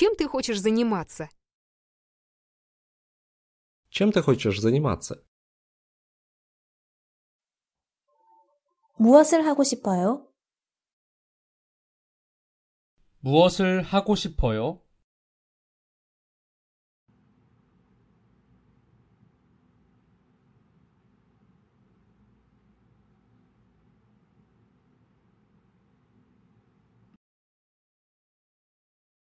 Чем ты хочешь заниматься? Чем ты хочешь заниматься? 무엇을 하고 싶어요? 무엇을 하고 싶어요?